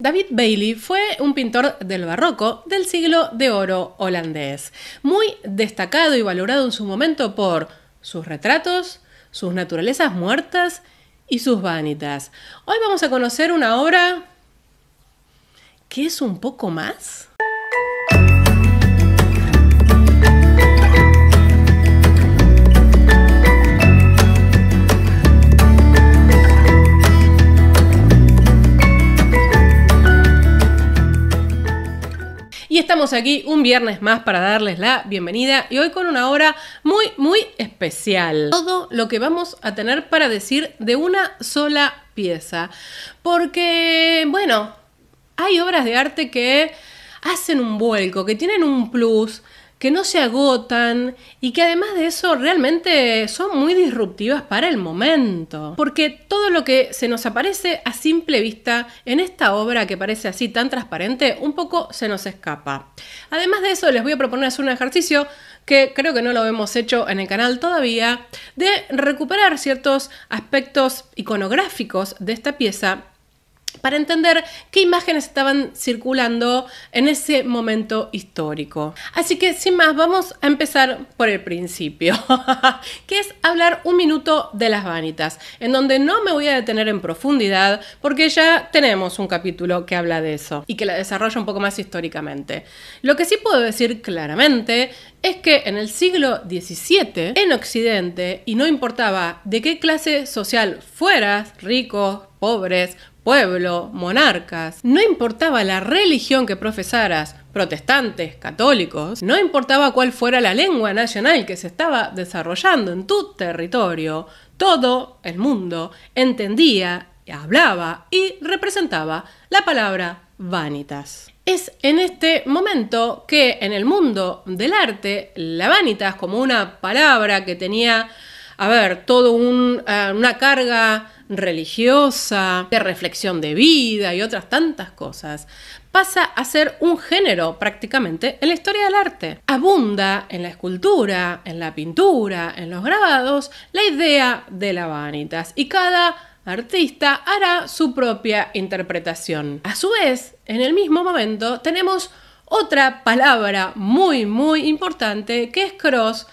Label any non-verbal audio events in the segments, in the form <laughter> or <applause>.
David Bailey fue un pintor del barroco del siglo de oro holandés, muy destacado y valorado en su momento por sus retratos, sus naturalezas muertas y sus vanitas. Hoy vamos a conocer una obra que es un poco más y estamos aquí un viernes más para darles la bienvenida y hoy con una hora muy, muy especial. Todo lo que vamos a tener para decir de una sola pieza. Porque, bueno, hay obras de arte que hacen un vuelco, que tienen un plus, que no se agotan y que además de eso realmente son muy disruptivas para el momento. Porque todo lo que se nos aparece a simple vista en esta obra que parece así tan transparente, un poco se nos escapa. Además de eso, les voy a proponer hacer un ejercicio que creo que no lo hemos hecho en el canal todavía, de recuperar ciertos aspectos iconográficos de esta pieza para entender qué imágenes estaban circulando en ese momento histórico. Así que sin más, vamos a empezar por el principio, <laughs> que es hablar un minuto de las vanitas, en donde no me voy a detener en profundidad porque ya tenemos un capítulo que habla de eso y que la desarrolla un poco más históricamente. Lo que sí puedo decir claramente es que en el siglo XVII, en Occidente, y no importaba de qué clase social fueras, ricos, pobres, pueblo, monarcas. No importaba la religión que profesaras, protestantes, católicos, no importaba cuál fuera la lengua nacional que se estaba desarrollando en tu territorio, todo el mundo entendía, hablaba y representaba la palabra vanitas. Es en este momento que en el mundo del arte, la vanitas como una palabra que tenía a ver, toda eh, una carga religiosa, de reflexión de vida y otras tantas cosas, pasa a ser un género prácticamente en la historia del arte. Abunda en la escultura, en la pintura, en los grabados, la idea de la vanitas y cada artista hará su propia interpretación. A su vez, en el mismo momento tenemos otra palabra muy muy importante que es cross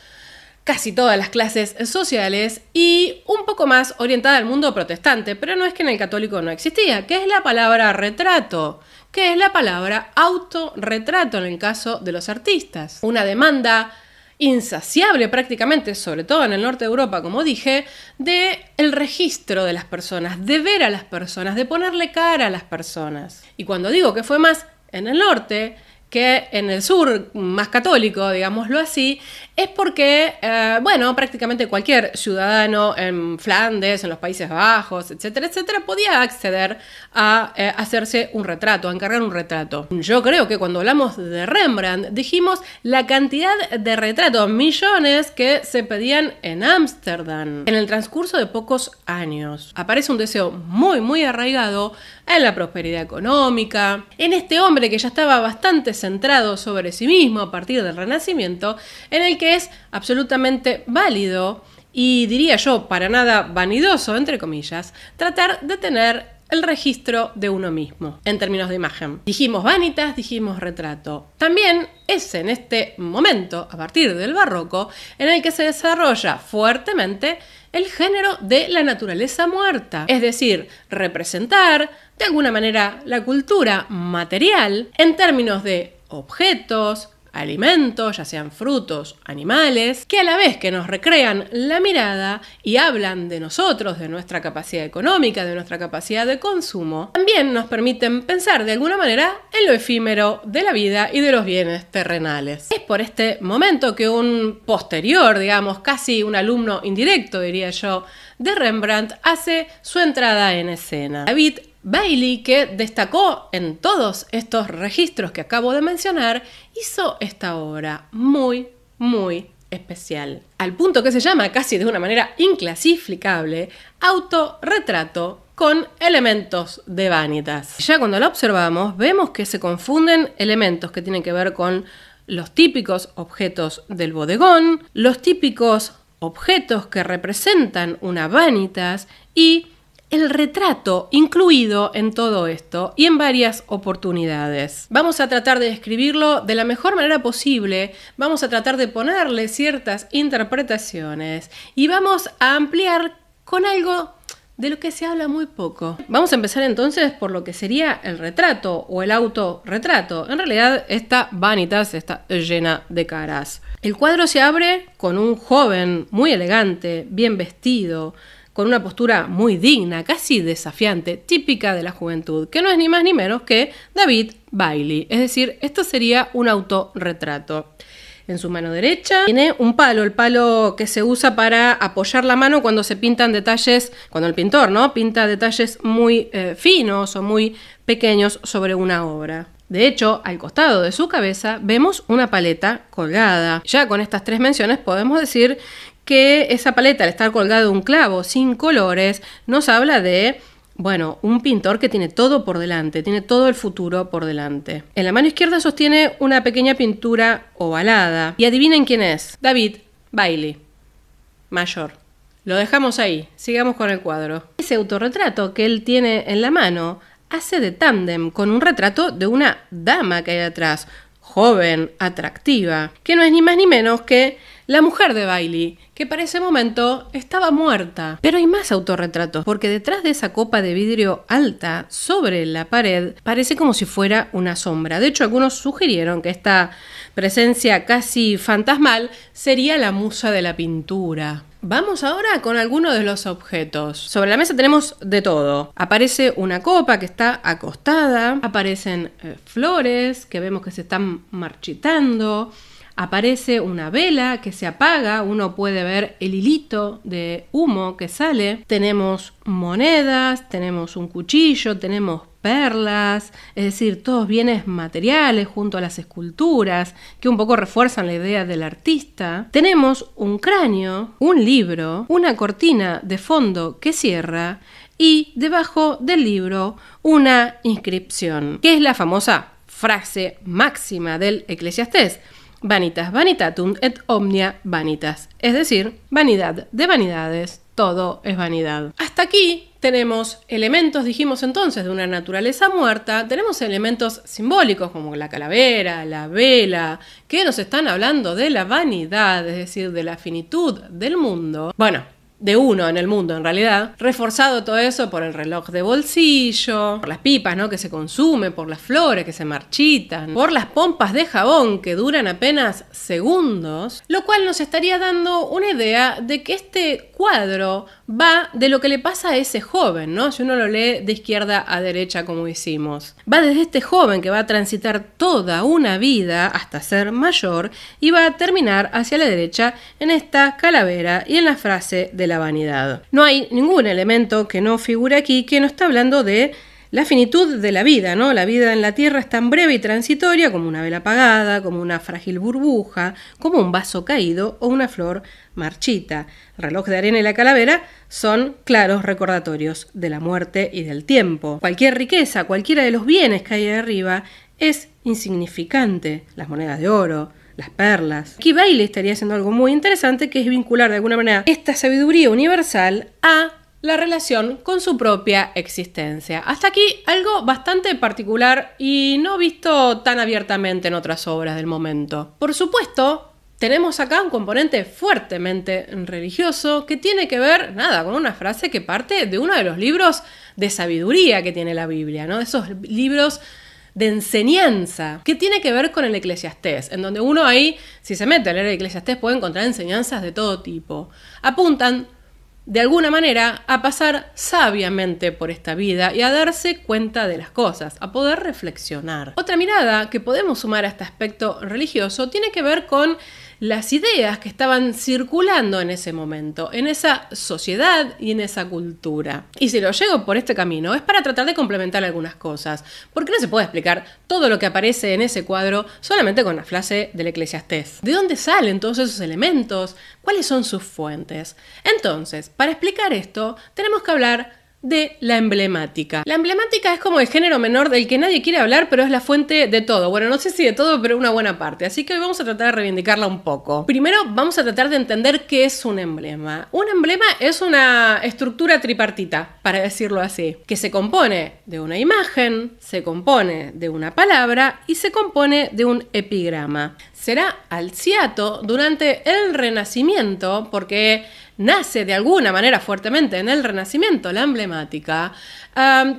casi todas las clases sociales y un poco más orientada al mundo protestante, pero no es que en el católico no existía, que es la palabra retrato, que es la palabra autorretrato en el caso de los artistas. Una demanda insaciable prácticamente, sobre todo en el norte de Europa, como dije, de el registro de las personas, de ver a las personas, de ponerle cara a las personas. Y cuando digo que fue más en el norte, que en el sur, más católico, digámoslo así, es porque, eh, bueno, prácticamente cualquier ciudadano en Flandes, en los Países Bajos, etcétera, etcétera, podía acceder a eh, hacerse un retrato, a encargar un retrato. Yo creo que cuando hablamos de Rembrandt dijimos la cantidad de retratos, millones que se pedían en Ámsterdam. En el transcurso de pocos años aparece un deseo muy, muy arraigado en la prosperidad económica, en este hombre que ya estaba bastante centrado sobre sí mismo a partir del Renacimiento, en el que es absolutamente válido y diría yo para nada vanidoso, entre comillas, tratar de tener el registro de uno mismo en términos de imagen. Dijimos vanitas, dijimos retrato. También es en este momento, a partir del barroco, en el que se desarrolla fuertemente el género de la naturaleza muerta, es decir, representar de alguna manera la cultura material en términos de objetos, alimentos, ya sean frutos, animales, que a la vez que nos recrean la mirada y hablan de nosotros, de nuestra capacidad económica, de nuestra capacidad de consumo, también nos permiten pensar de alguna manera en lo efímero de la vida y de los bienes terrenales. Es por este momento que un posterior, digamos, casi un alumno indirecto, diría yo, de Rembrandt hace su entrada en escena. David Bailey, que destacó en todos estos registros que acabo de mencionar, hizo esta obra muy, muy especial, al punto que se llama casi de una manera inclasificable autorretrato con elementos de vanitas. Ya cuando la observamos vemos que se confunden elementos que tienen que ver con los típicos objetos del bodegón, los típicos objetos que representan una vanitas y el retrato incluido en todo esto y en varias oportunidades. Vamos a tratar de describirlo de la mejor manera posible, vamos a tratar de ponerle ciertas interpretaciones y vamos a ampliar con algo de lo que se habla muy poco. Vamos a empezar entonces por lo que sería el retrato o el autorretrato. En realidad esta vanitas está llena de caras. El cuadro se abre con un joven muy elegante, bien vestido, con una postura muy digna, casi desafiante, típica de la juventud, que no es ni más ni menos que David Bailey. Es decir, esto sería un autorretrato. En su mano derecha tiene un palo, el palo que se usa para apoyar la mano cuando se pintan detalles, cuando el pintor, ¿no? Pinta detalles muy eh, finos o muy pequeños sobre una obra. De hecho, al costado de su cabeza vemos una paleta colgada. Ya con estas tres menciones podemos decir que esa paleta, al estar colgada de un clavo sin colores, nos habla de bueno, un pintor que tiene todo por delante, tiene todo el futuro por delante. En la mano izquierda sostiene una pequeña pintura ovalada. Y adivinen quién es. David Bailey, mayor. Lo dejamos ahí, sigamos con el cuadro. Ese autorretrato que él tiene en la mano hace de tándem con un retrato de una dama que hay atrás, joven, atractiva, que no es ni más ni menos que la mujer de Bailey, que para ese momento estaba muerta. Pero hay más autorretratos, porque detrás de esa copa de vidrio alta sobre la pared parece como si fuera una sombra. De hecho, algunos sugirieron que esta presencia casi fantasmal sería la musa de la pintura. Vamos ahora con algunos de los objetos. Sobre la mesa tenemos de todo. Aparece una copa que está acostada, aparecen eh, flores que vemos que se están marchitando, aparece una vela que se apaga, uno puede ver el hilito de humo que sale, tenemos monedas, tenemos un cuchillo, tenemos perlas, es decir, todos bienes materiales junto a las esculturas que un poco refuerzan la idea del artista. Tenemos un cráneo, un libro, una cortina de fondo que cierra y debajo del libro una inscripción, que es la famosa frase máxima del eclesiastés Vanitas vanitatum et omnia vanitas, es decir, vanidad de vanidades, todo es vanidad. Hasta aquí tenemos elementos, dijimos entonces, de una naturaleza muerta, tenemos elementos simbólicos como la calavera, la vela, que nos están hablando de la vanidad, es decir, de la finitud del mundo. Bueno, de uno en el mundo en realidad, reforzado todo eso por el reloj de bolsillo, por las pipas ¿no? que se consumen, por las flores que se marchitan, por las pompas de jabón que duran apenas segundos, lo cual nos estaría dando una idea de que este cuadro va de lo que le pasa a ese joven, ¿no? Si uno lo lee de izquierda a derecha como hicimos. Va desde este joven que va a transitar toda una vida hasta ser mayor y va a terminar hacia la derecha en esta calavera y en la frase de la vanidad. No hay ningún elemento que no figure aquí que no está hablando de la finitud de la vida, ¿no? La vida en la Tierra es tan breve y transitoria como una vela apagada, como una frágil burbuja, como un vaso caído o una flor marchita. reloj de arena y la calavera son claros recordatorios de la muerte y del tiempo. Cualquier riqueza, cualquiera de los bienes que hay arriba es insignificante. Las monedas de oro, las perlas. Aquí Bailey estaría haciendo algo muy interesante que es vincular de alguna manera esta sabiduría universal a la relación con su propia existencia. Hasta aquí algo bastante particular y no visto tan abiertamente en otras obras del momento. Por supuesto, tenemos acá un componente fuertemente religioso que tiene que ver, nada, con una frase que parte de uno de los libros de sabiduría que tiene la Biblia, ¿no? Esos libros de enseñanza que tiene que ver con el eclesiastés, en donde uno ahí, si se mete a leer el eclesiastés, puede encontrar enseñanzas de todo tipo. Apuntan de alguna manera, a pasar sabiamente por esta vida y a darse cuenta de las cosas, a poder reflexionar. Otra mirada que podemos sumar a este aspecto religioso tiene que ver con las ideas que estaban circulando en ese momento, en esa sociedad y en esa cultura. Y si lo llego por este camino es para tratar de complementar algunas cosas, porque no se puede explicar todo lo que aparece en ese cuadro solamente con la frase del eclesiastés. ¿De dónde salen todos esos elementos? ¿Cuáles son sus fuentes? Entonces, para explicar esto, tenemos que hablar de la emblemática. La emblemática es como el género menor del que nadie quiere hablar, pero es la fuente de todo. Bueno, no sé si de todo, pero una buena parte. Así que hoy vamos a tratar de reivindicarla un poco. Primero vamos a tratar de entender qué es un emblema. Un emblema es una estructura tripartita, para decirlo así, que se compone de una imagen, se compone de una palabra y se compone de un epigrama. Será Alciato durante el Renacimiento, porque nace de alguna manera fuertemente en el Renacimiento, la emblemática,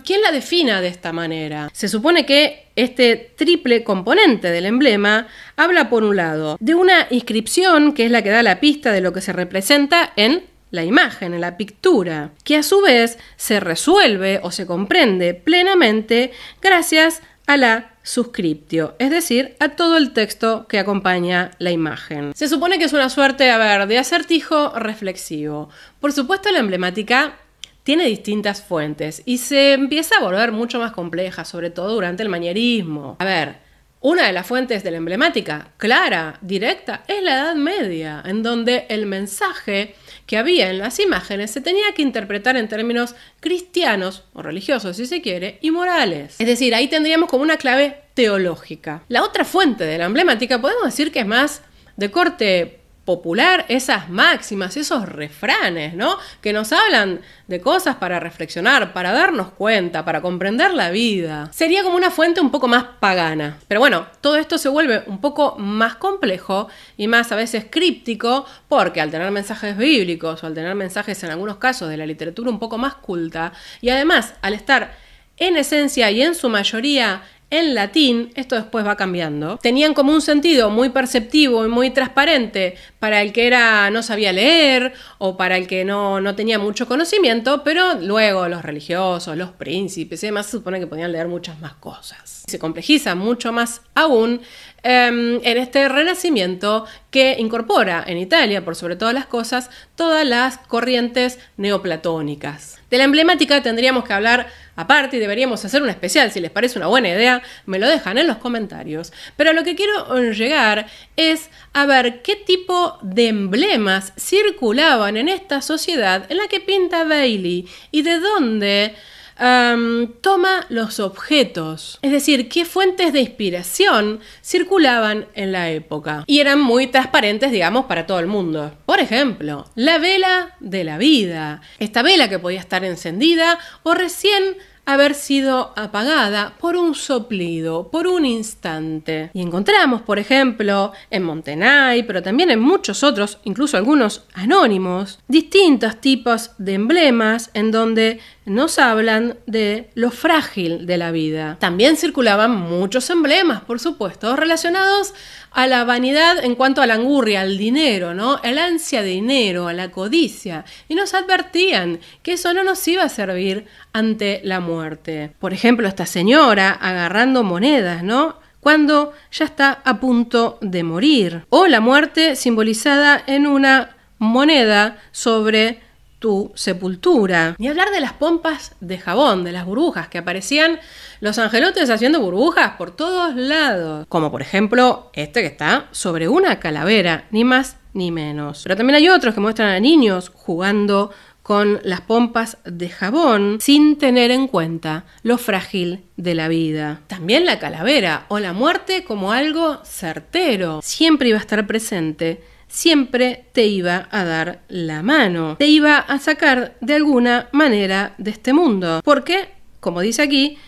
¿quién la defina de esta manera? Se supone que este triple componente del emblema habla, por un lado, de una inscripción que es la que da la pista de lo que se representa en la imagen, en la pintura, que a su vez se resuelve o se comprende plenamente gracias a la suscriptio, es decir, a todo el texto que acompaña la imagen. Se supone que es una suerte, a ver, de acertijo reflexivo. Por supuesto, la emblemática tiene distintas fuentes y se empieza a volver mucho más compleja, sobre todo durante el manierismo. A ver, una de las fuentes de la emblemática, clara, directa, es la Edad Media, en donde el mensaje que había en las imágenes se tenía que interpretar en términos cristianos o religiosos, si se quiere, y morales. Es decir, ahí tendríamos como una clave teológica. La otra fuente de la emblemática podemos decir que es más de corte popular esas máximas, esos refranes, ¿no? Que nos hablan de cosas para reflexionar, para darnos cuenta, para comprender la vida. Sería como una fuente un poco más pagana. Pero bueno, todo esto se vuelve un poco más complejo y más a veces críptico porque al tener mensajes bíblicos o al tener mensajes en algunos casos de la literatura un poco más culta y además al estar en esencia y en su mayoría en latín, esto después va cambiando, tenían como un sentido muy perceptivo y muy transparente para el que era, no sabía leer o para el que no, tenía mucho conocimiento, pero luego los religiosos, los príncipes y demás se supone que podían leer muchas más cosas. Se complejiza mucho más aún em, en este renacimiento que incorpora en Italia, por sobre todas las cosas, todas las corrientes neoplatónicas. De la emblemática tendríamos que hablar aparte deberíamos hacer un especial, si les parece una buena idea, me lo dejan en los comentarios. Pero lo que quiero llegar es a ver qué tipo de emblemas circulaban en esta sociedad en la que pinta Bailey y de dónde Em, toma los objetos. Es decir, qué fuentes de inspiración circulaban en la época. Y eran muy transparentes, digamos, para todo el mundo. Por ejemplo, la vela de la vida. Esta vela que podía estar encendida o recién haber sido apagada por un soplido, por un instante. Y encontramos, por ejemplo, en Montenay, pero también en muchos otros, incluso algunos anónimos, distintos tipos de emblemas en donde nos hablan de lo frágil de la vida. También circulaban muchos emblemas, por supuesto, relacionados a la vanidad en cuanto a la angurria, al dinero, ¿no? El ansia de dinero, a la codicia. Y nos advertían que eso no nos iba a servir ante la muerte. Por ejemplo, esta señora agarrando monedas, ¿no? Cuando ya está a punto de morir. O la muerte simbolizada en una moneda sobre tu sepultura. y hablar de las pompas de jabón, de las burbujas que aparecían los angelotes haciendo burbujas por todos lados. Como por ejemplo este que está sobre una calavera, ni más ni menos. Pero también hay otros que muestran a niños jugando con las pompas de jabón sin tener en cuenta lo frágil de la vida. También la calavera o la muerte como algo certero. Siempre iba a estar presente, siempre te iba a dar la mano, te iba a sacar de alguna manera de este mundo. Porque, como dice aquí,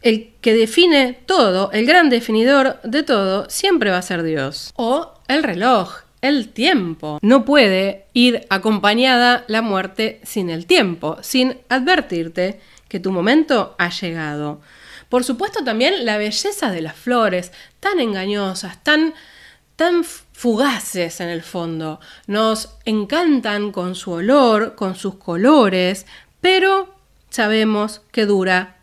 el que define todo, el gran definidor de todo, siempre va a ser Dios. O el reloj, el tiempo. No puede ir acompañada la muerte sin el tiempo, sin advertirte que tu momento ha llegado. Por supuesto también la belleza de las flores, tan engañosas, tan tan fugaces en el fondo. Nos encantan con su olor, con sus colores, pero sabemos que dura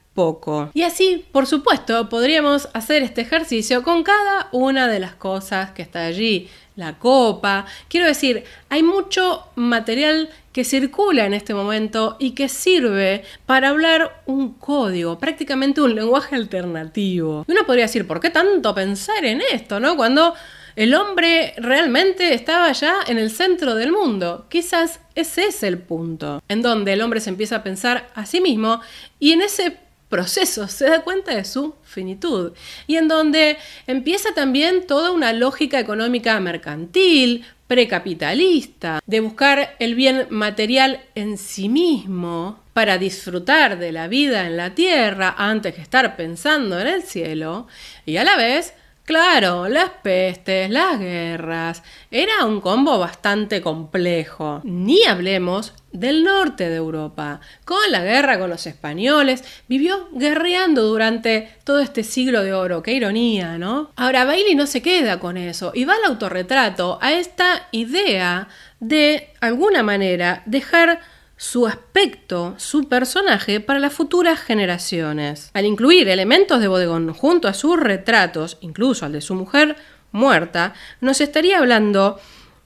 y así, por supuesto, podríamos hacer este ejercicio con cada una de las cosas que está allí. La copa. Quiero decir, hay mucho material que circula en este momento y que sirve para hablar un código, prácticamente un lenguaje alternativo. uno podría decir, ¿por qué tanto pensar en esto, no? Cuando el hombre realmente estaba ya en el centro del mundo. Quizás ese es el punto, en donde el hombre se empieza a pensar a sí mismo y en ese punto procesos, se da cuenta de su finitud. Y en donde empieza también toda una lógica económica mercantil, precapitalista, de buscar el bien material en sí mismo para disfrutar de la vida en la tierra antes que estar pensando en el cielo, y a la vez Claro, las pestes, las guerras, era un combo bastante complejo. Ni hablemos del norte de Europa. Con la guerra con los españoles, vivió guerreando durante todo este siglo de oro. Qué ironía, ¿no? Ahora, Bailey no se queda con eso y va al autorretrato, a esta idea de, alguna manera, dejar su aspecto, su personaje para las futuras generaciones. Al incluir elementos de bodegón junto a sus retratos, incluso al de su mujer muerta, nos estaría hablando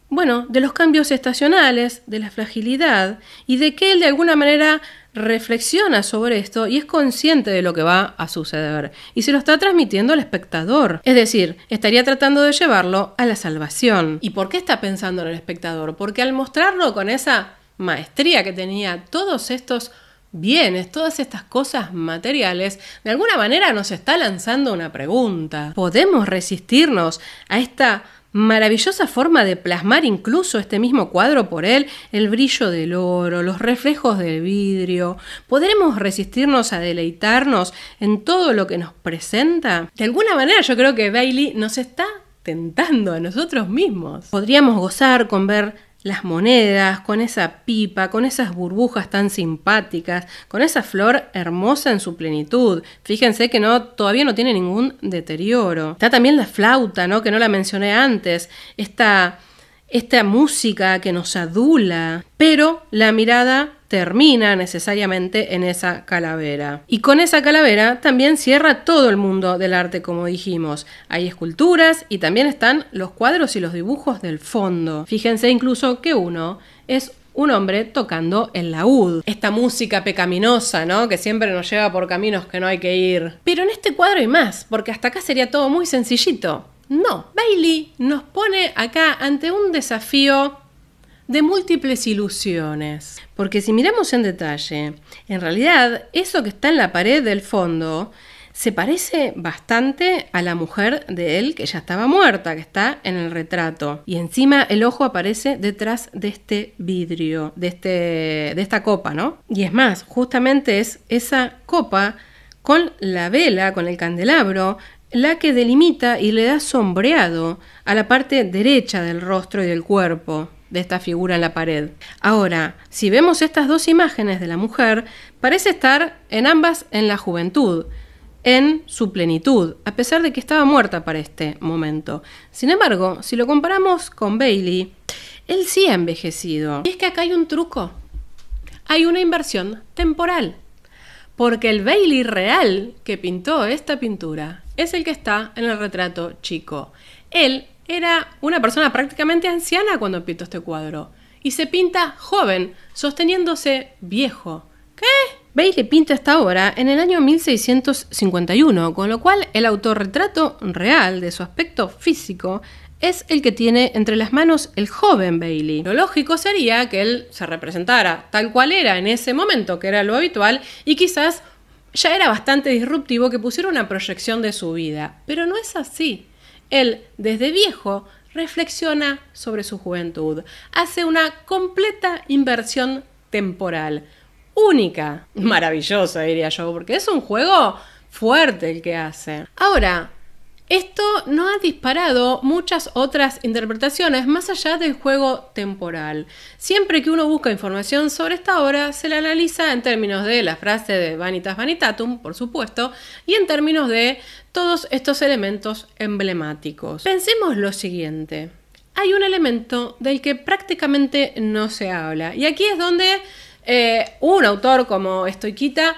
bueno, de los cambios estacionales, de la fragilidad y de que él de alguna manera reflexiona sobre esto y es consciente de lo que va a suceder y se lo está transmitiendo al espectador. Es decir, estaría tratando de llevarlo a la salvación. ¿Y por qué está pensando en el espectador? Porque al mostrarlo con esa maestría que tenía todos estos bienes, todas estas cosas materiales, de alguna manera nos está lanzando una pregunta. ¿Podemos resistirnos a esta maravillosa forma de plasmar incluso este mismo cuadro por él, el brillo del oro, los reflejos del vidrio. ¿Podremos resistirnos a deleitarnos en todo lo que nos presenta? De alguna manera yo creo que Bailey nos está tentando a nosotros mismos. Podríamos gozar con ver las monedas, con esa pipa, con esas burbujas tan simpáticas, con esa flor hermosa en su plenitud. Fíjense que no todavía no tiene ningún deterioro. Está también la flauta, ¿no? que no la mencioné antes, esta esta música que nos adula, pero la mirada termina necesariamente en esa calavera. Y con esa calavera también cierra todo el mundo del arte, como dijimos. Hay esculturas y también están los cuadros y los dibujos del fondo. Fíjense incluso que uno es un hombre tocando el laúd. Esta música pecaminosa, ¿no? Que siempre nos lleva por caminos que no hay que ir. Pero en este cuadro hay más, porque hasta acá sería todo muy sencillito. No, Bailey nos pone acá ante un desafío de múltiples ilusiones. Porque si miramos en detalle, en realidad eso que está en la pared del fondo se parece bastante a la mujer de él que ya estaba muerta, que está en el retrato. Y encima el ojo aparece detrás de este vidrio, de, este, de esta copa, ¿no? Y es más, justamente es esa copa con la vela, con el candelabro, la que delimita y le da sombreado a la parte derecha del rostro y del cuerpo de esta figura en la pared. Ahora, si vemos estas dos imágenes de la mujer, parece estar en ambas en la juventud, en su plenitud, a pesar de que estaba muerta para este momento. Sin embargo, si lo comparamos con Bailey, él sí ha envejecido. Y es que acá hay un truco. Hay una inversión temporal. Porque el Bailey real que pintó esta pintura es el que está en el retrato chico. Él era una persona prácticamente anciana cuando pintó este cuadro y se pinta joven, sosteniéndose viejo. ¿Qué? Bailey pinta esta obra en el año 1651, con lo cual el autorretrato real de su aspecto físico es el que tiene entre las manos el joven Bailey. Lo lógico sería que él se representara tal cual era en ese momento, que era lo habitual, y quizás ya era bastante disruptivo que pusiera una proyección de su vida, pero no es así. Él, desde viejo, reflexiona sobre su juventud, hace una completa inversión temporal, única, maravillosa diría yo, porque es un juego fuerte el que hace. Ahora, esto no ha disparado muchas otras interpretaciones más allá del juego temporal. Siempre que uno busca información sobre esta obra, se la analiza en términos de la frase de Vanitas Vanitatum, por supuesto, y en términos de todos estos elementos emblemáticos. Pensemos lo siguiente. Hay un elemento del que prácticamente no se habla, y aquí es donde eh, un autor como Estoiquita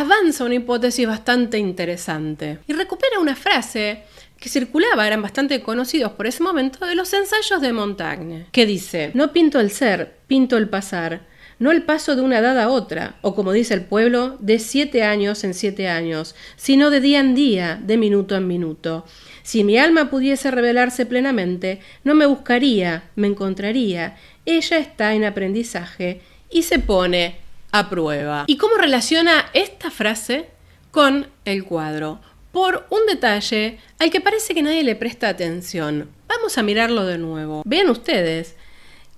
avanza una hipótesis bastante interesante y recupera una frase que circulaba, eran bastante conocidos por ese momento, de los ensayos de Montaigne, que dice, no pinto el ser, pinto el pasar, no el paso de una edad a otra, o como dice el pueblo, de siete años en siete años, sino de día en día, de minuto en minuto. Si mi alma pudiese revelarse plenamente, no me buscaría, me encontraría. Ella está en aprendizaje y se pone a prueba. ¿Y cómo relaciona esta frase con el cuadro? Por un detalle al que parece que nadie le presta atención. Vamos a mirarlo de nuevo. Vean ustedes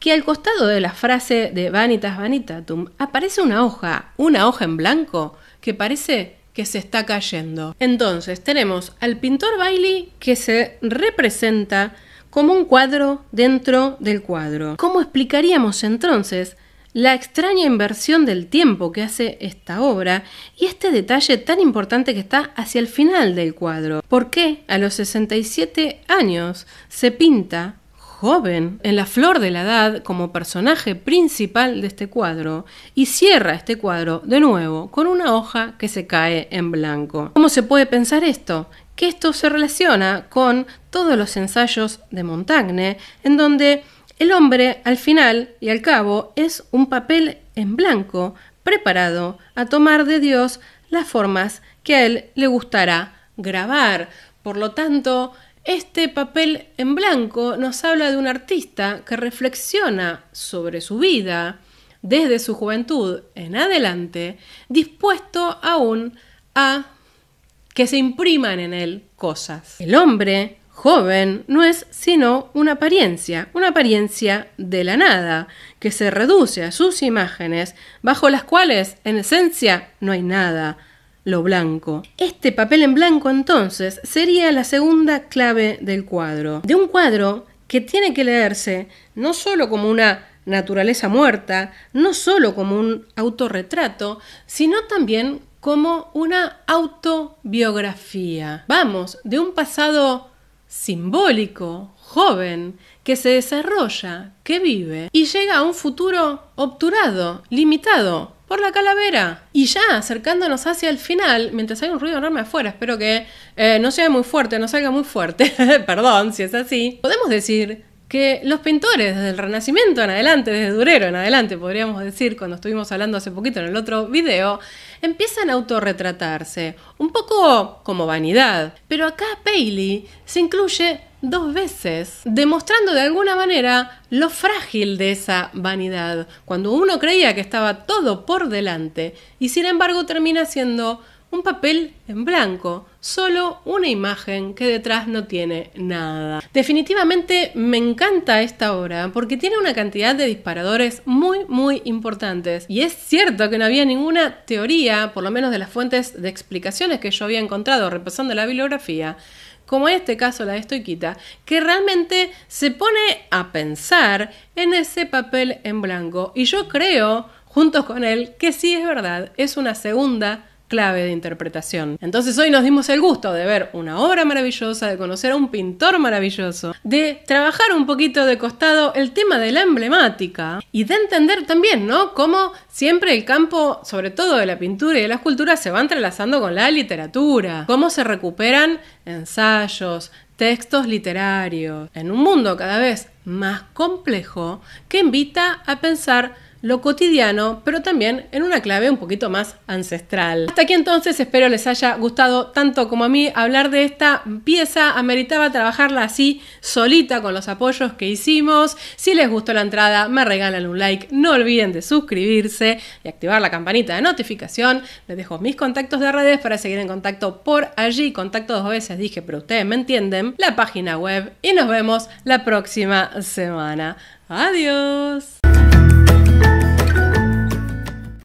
que al costado de la frase de Vanitas Vanitatum aparece una hoja, una hoja en blanco, que parece que se está cayendo. Entonces tenemos al pintor Bailey que se representa como un cuadro dentro del cuadro. ¿Cómo explicaríamos entonces la extraña inversión del tiempo que hace esta obra y este detalle tan importante que está hacia el final del cuadro. ¿Por qué a los 67 años se pinta joven, en la flor de la edad, como personaje principal de este cuadro, y cierra este cuadro de nuevo con una hoja que se cae en blanco. ¿Cómo se puede pensar esto? Que esto se relaciona con todos los ensayos de Montagne, en donde el hombre, al final y al cabo, es un papel en blanco, preparado a tomar de Dios las formas que a él le gustará grabar. Por lo tanto, este papel en blanco nos habla de un artista que reflexiona sobre su vida desde su juventud en adelante, dispuesto aún a que se impriman en él cosas. El hombre joven no es sino una apariencia, una apariencia de la nada, que se reduce a sus imágenes, bajo las cuales en esencia no hay nada, lo blanco. Este papel en blanco entonces sería la segunda clave del cuadro, de un cuadro que tiene que leerse no solo como una naturaleza muerta, no solo como un autorretrato, sino también como una autobiografía. Vamos de un pasado simbólico, joven, que se desarrolla, que vive y llega a un futuro obturado, limitado por la calavera. Y ya acercándonos hacia el final, mientras hay un ruido enorme afuera, espero que eh, no sea muy fuerte, no salga muy fuerte, <laughs> perdón si es así, podemos decir que los pintores desde el Renacimiento en adelante, desde Durero en adelante, podríamos decir, cuando estuvimos hablando hace poquito en el otro video, empiezan a autorretratarse, un poco como vanidad. Pero acá Paley se incluye dos veces, demostrando de alguna manera lo frágil de esa vanidad, cuando uno creía que estaba todo por delante y sin embargo termina siendo un papel en blanco, solo una imagen que detrás no tiene nada. Definitivamente me encanta esta obra porque tiene una cantidad de disparadores muy muy importantes y es cierto que no había ninguna teoría, por lo menos de las fuentes de explicaciones que yo había encontrado repasando la bibliografía, como en este caso la de Estoiquita, que realmente se pone a pensar en ese papel en blanco. Y yo creo, junto con él, que sí es verdad, es una segunda clave de interpretación. Entonces hoy nos dimos el gusto de ver una obra maravillosa, de conocer a un pintor maravilloso, de trabajar un poquito de costado el tema de la emblemática y de entender también, ¿no? Cómo siempre el campo, sobre todo de la pintura y de la escultura, se va entrelazando con la literatura, cómo se recuperan ensayos, textos literarios, en un mundo cada vez más complejo que invita a pensar lo cotidiano, pero también en una clave un poquito más ancestral. Hasta aquí entonces, espero les haya gustado tanto como a mí hablar de esta pieza. Ameritaba trabajarla así, solita, con los apoyos que hicimos. Si les gustó la entrada, me regalan un like. No olviden de suscribirse y activar la campanita de notificación. Les dejo mis contactos de redes para seguir en contacto por allí. Contacto dos veces dije, pero ustedes me entienden. La página web y nos vemos la próxima semana. Adiós. Thank you.